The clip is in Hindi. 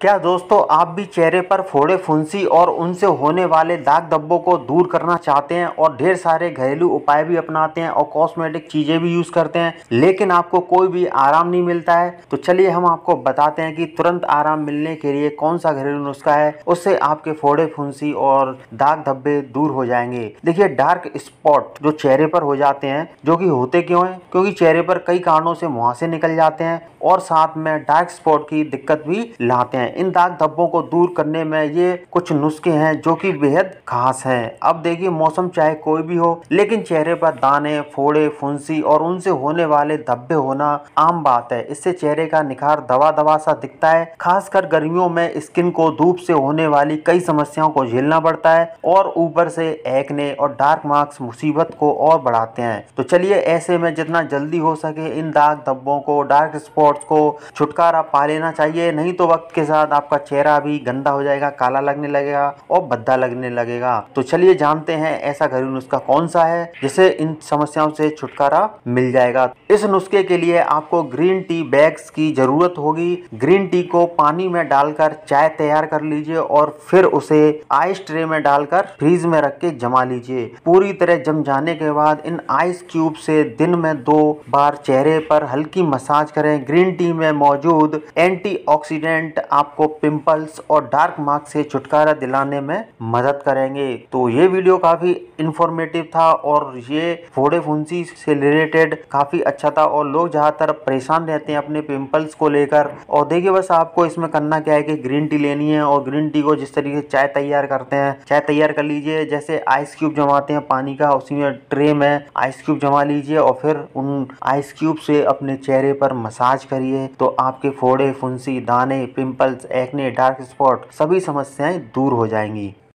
क्या दोस्तों आप भी चेहरे पर फोड़े फुंसी और उनसे होने वाले दाग धब्बों को दूर करना चाहते हैं और ढेर सारे घरेलू उपाय भी अपनाते हैं और कॉस्मेटिक चीज़ें भी यूज़ करते हैं लेकिन आपको कोई भी आराम नहीं मिलता है तो चलिए हम आपको बताते हैं कि तुरंत आराम मिलने के लिए कौन सा घरेलू नुस्खा है उससे आपके फोड़े फुंसी और दाग धब्बे दूर हो जाएंगे देखिए डार्क स्पॉट जो चेहरे पर हो जाते हैं जो कि होते क्यों हैं क्योंकि चेहरे पर कई कारणों से मुहासे निकल जाते हैं और साथ में डार्क स्पॉट की दिक्कत भी लाते हैं इन दाग धब्बों को दूर करने में ये कुछ नुस्खे हैं जो कि बेहद खास है अब देखिए मौसम चाहे कोई भी हो लेकिन चेहरे पर दाने फोड़े फुंसी और उनसे होने वाले धब्बे होना आम बात है इससे चेहरे का निखार दवा दवा सा दिखता है खासकर गर्मियों में स्किन को धूप से होने वाली कई समस्याओं को झेलना पड़ता है और ऊपर से एक्ने और डार्क मार्क्स मुसीबत को और बढ़ाते हैं तो चलिए ऐसे में जितना जल्दी हो सके इन दाग धब्बों को डार्क स्पॉट स्पॉट्स को छुटकारा पा लेना चाहिए नहीं तो वक्त के साथ आपका चेहरा भी गंदा हो जाएगा काला लगने लगेगा और भद्दा लगने लगेगा तो चलिए जानते हैं ऐसा घरेलू नुस्खा कौन सा है जिसे इन समस्याओं से छुटकारा मिल जाएगा इस नुस्खे के लिए आपको ग्रीन टी बैग्स की जरूरत होगी ग्रीन टी को पानी में डालकर चाय तैयार कर लीजिए और फिर उसे आइस ट्रे में डालकर फ्रीज में रख के जमा लीजिए पूरी तरह जम जाने के बाद इन आइस क्यूब से दिन में दो बार चेहरे पर हल्की मसाज करें ग्रीन ग्रीन टी में मौजूद एंटीऑक्सीडेंट आपको पिंपल्स और डार्क मार्क से छुटकारा दिलाने में मदद करेंगे तो ये वीडियो काफी इंफॉर्मेटिव था और ये फोड़े फुंसी से रिलेटेड काफी अच्छा था और लोग ज्यादातर परेशान रहते हैं अपने पिंपल्स को लेकर और देखिए बस आपको इसमें करना क्या है कि ग्रीन टी लेनी है और ग्रीन टी को जिस तरीके से चाय तैयार करते हैं चाय तैयार कर लीजिए जैसे आइस क्यूब जमाते हैं पानी का उसी में ट्रे में आइस क्यूब जमा लीजिए और फिर उन आइस क्यूब से अपने चेहरे पर मसाज करिए तो आपके फोड़े फुंसी दाने पिंपल्स एक्ने डार्क स्पॉट सभी समस्याएं दूर हो जाएंगी